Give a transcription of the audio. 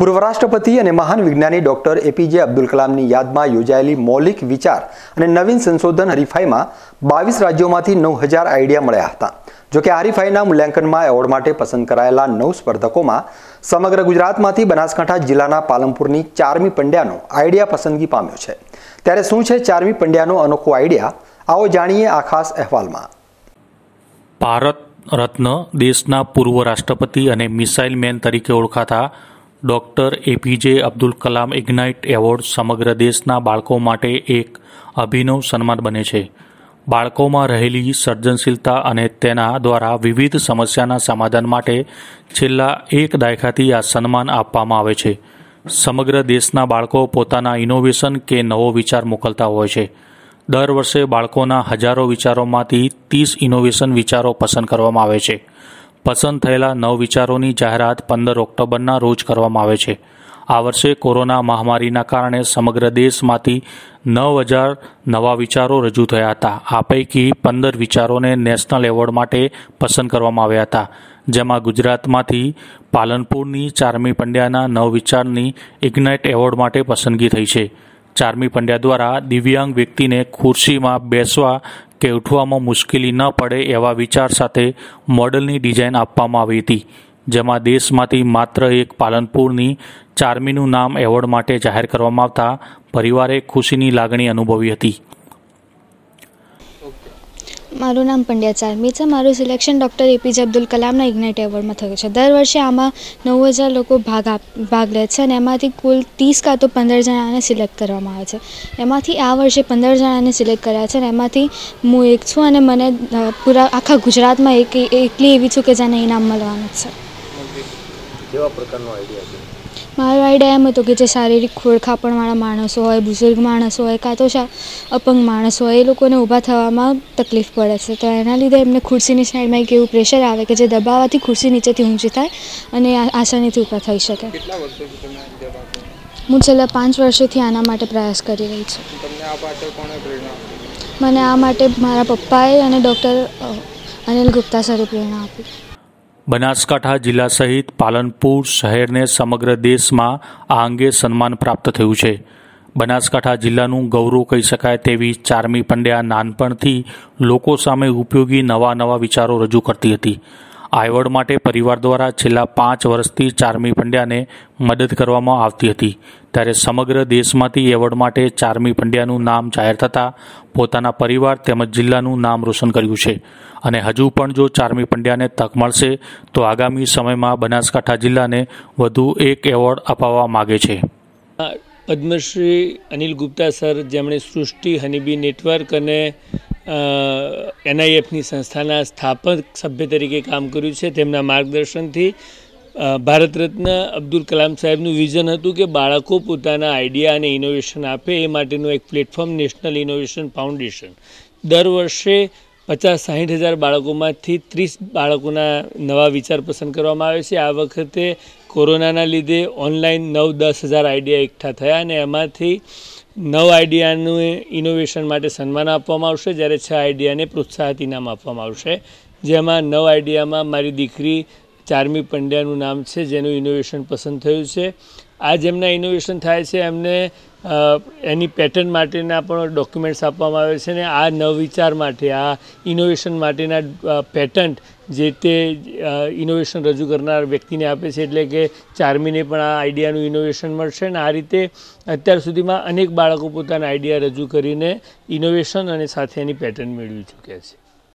પૂર્વ રાષ્ટ્રપતિ અને મહાન વિજ્ઞાની ડોક્ટર એપીજે અબ્દુલ કલામની યાદમાં યોજાયેલી મૌલિક વિચાર અને નવીન સંશોધન હરીફાઈમાં બાવીસ રાજ્યોમાંથી નવ હજાર આઈડિયા મળ્યા હતા જોકે આ હરીફાઈના મૂલ્યાંકનમાં એવોર્ડ માટે પસંદ કરાયેલા નવ સ્પર્ધકોમાં સમગ્ર ગુજરાતમાંથી બનાસકાંઠા જિલ્લાના પાલનપુરની ચારમી પંડ્યાનો આઈડિયા પસંદગી પામ્યો છે ત્યારે શું છે ચારમી પંડ્યાનો અનોખો આઈડિયા આવો જાણીએ આ ખાસ અહેવાલમાં ભારત રત્ન દેશના પૂર્વ રાષ્ટ્રપતિ અને મિસાઇલ મેન તરીકે ઓળખાતા doctor APJ Abdul Kalam ignite award સમગ્ર દેશના બાળકો માટે એક અભિનવ સન્માન બને છે બાળકોમાં રહેલી સર્જનશીલતા અને તેના દ્વારા વિવિધ સમસ્યાના સમાધાન માટે છેલ્લા એક દાયકાથી આ સન્માન આપવામાં આવે છે સમગ્ર દેશના બાળકો પોતાના ઇનોવેશન કે નવો વિચાર મોકલતા હોય છે દર વર્ષે બાળકોના હજારો વિચારોમાંથી ત્રીસ ઇનોવેશન વિચારો પસંદ કરવામાં આવે છે પસંદ થયેલા નવ વિચારોની જાહેરાત પંદર ઓક્ટોબરના રોજ કરવામાં આવે છે આ વર્ષે કોરોના મહામારીના કારણે સમગ્ર દેશમાંથી નવ હજાર નવા વિચારો રજૂ થયા હતા આ પૈકી પંદર વિચારોને નેશનલ એવોર્ડ માટે પસંદ કરવામાં આવ્યા હતા જેમાં ગુજરાતમાંથી પાલનપુરની ચારમી પંડ્યાના નવ વિચારની ઇગ્નાઇટ એવોર્ડ માટે પસંદગી થઈ છે ચારમી પંડ્યા દ્વારા દિવ્યાંગ વ્યક્તિને ખુરશીમાં બેસવા કે ઉઠવામાં મુશ્કેલી ન પડે એવા વિચાર સાથે મોડલની ડિઝાઇન આપવામાં આવી હતી જેમાં દેશમાંથી માત્ર એક પાલનપુરની ચારમીનું નામ એવોર્ડ માટે જાહેર કરવામાં આવતા પરિવારે ખુશીની લાગણી અનુભવી હતી મારું નામ પંડ્યા ચારમી છે મારું સિલેક્શન ડૉક્ટર એપીજે અબ્દુલ કલામના ઇગ્નાઇટ એવોર્ડમાં થયું છે દર વર્ષે આમાં નવ હજાર લોકો ભાગ આપ ભાગ લે છે અને એમાંથી કુલ ત્રીસ કાં તો પંદર જણાને સિલેક્ટ કરવામાં આવે છે એમાંથી આ વર્ષે પંદર જણાને સિલેક્ટ કર્યા છે અને એમાંથી હું એક છું અને મને પૂરા આખા ગુજરાતમાં એક એકલી એવી છું કે જેને ઇનામ મળવાનું છે કેવા પ્રકારનો આઈડિયા છે મારો આઈડિયા એમ હતો કે જે શારીરિક ખોળખાપણવાળા માણસો હોય બુઝુર્ગ માણસો હોય કાં તો શા અપંગ માણસ હોય એ લોકોને ઊભા થવામાં તકલીફ પડે છે તો એના લીધે એમને ખુરશીની સાઈડમાં એક એવું પ્રેશર આવે કે જે દબાવવાથી ખુરશી નીચેથી ઊંચી થાય અને આસાનીથી ઊભા થઈ શકે હું છેલ્લા પાંચ વર્ષથી આના માટે પ્રયાસ કરી રહી છું મને આ માટે મારા પપ્પાએ અને ડૉક્ટર અનિલ ગુપ્તા સરે પ્રેરણા આપી બનાસકાંઠા જિલ્લા સહિત પાલનપુર શહેરને સમગ્ર દેશમાં આ અંગે સન્માન પ્રાપ્ત થયું છે બનાસકાંઠા જિલ્લાનું ગૌરવ કહી શકાય તેવી ચારમી પંડ્યા નાનપણથી લોકો સામે ઉપયોગી નવા નવા વિચારો રજૂ કરતી હતી આ એવોર્ડ માટે પરિવાર દ્વારા છેલ્લા પાંચ વર્ષથી ચારમી પંડ્યાને મદદ કરવામાં આવતી હતી ત્યારે સમગ્ર દેશમાંથી એવોર્ડ માટે ચારમી પંડ્યાનું નામ જાહેર થતાં પોતાના પરિવાર તેમજ જિલ્લાનું નામ રોશન કર્યું છે અને હજુ પણ જો ચારમી પંડ્યાને તક મળશે તો આગામી સમયમાં બનાસકાંઠા જિલ્લાને વધુ એક એવોર્ડ અપાવવા માગે છે પદ્મશ્રી અનિલ ગુપ્તા સર જેમણે સૃષ્ટિ હનીબી નેટવર્ક અને એનઆઈએફની સંસ્થાના સ્થાપક સભ્ય તરીકે કામ કર્યું છે તેમના માર્ગદર્શનથી ભારત રત્ન અબ્દુલ કલામ સાહેબનું વિઝન હતું કે બાળકો પોતાના આઈડિયા અને ઇનોવેશન આપે એ માટેનું એક પ્લેટફોર્મ નેશનલ ઇનોવેશન ફાઉન્ડેશન દર વર્ષે પચાસ સાહીઠ હજાર બાળકોમાંથી ત્રીસ બાળકોના નવા વિચાર પસંદ કરવામાં આવે છે આ વખતે કોરોનાના લીધે ઓનલાઈન નવ દસ હજાર આઈડિયા એકઠા થયા અને એમાંથી નવ આઈડિયાનું ઇનોવેશન માટે સન્માન આપવામાં આવશે જ્યારે છ આઈડિયાને પ્રોત્સાહિત ઇનામ આપવામાં આવશે જેમાં નવ આઈડિયામાં મારી દીકરી ચારમી પંડ્યાનું નામ છે જેનું ઇનોવેશન પસંદ થયું છે આ જેમના ઇનોવેશન થાય છે એમને એની પેટર્ન માટેના પણ ડોક્યુમેન્ટ્સ આપવામાં આવે છે ને આ નવવિચાર માટે આ ઇનોવેશન માટેના પેટન્ટ જે તે ઇનોવેશન રજૂ કરનાર વ્યક્તિને આપે છે એટલે કે ચાર્મીને પણ આ આઈડિયાનું ઇનોવેશન મળશે અને આ રીતે અત્યાર સુધીમાં અનેક બાળકો પોતાના આઈડિયા રજૂ કરીને ઇનોવેશન અને સાથે એની પેટર્ન મેળવી ચૂક્યા છે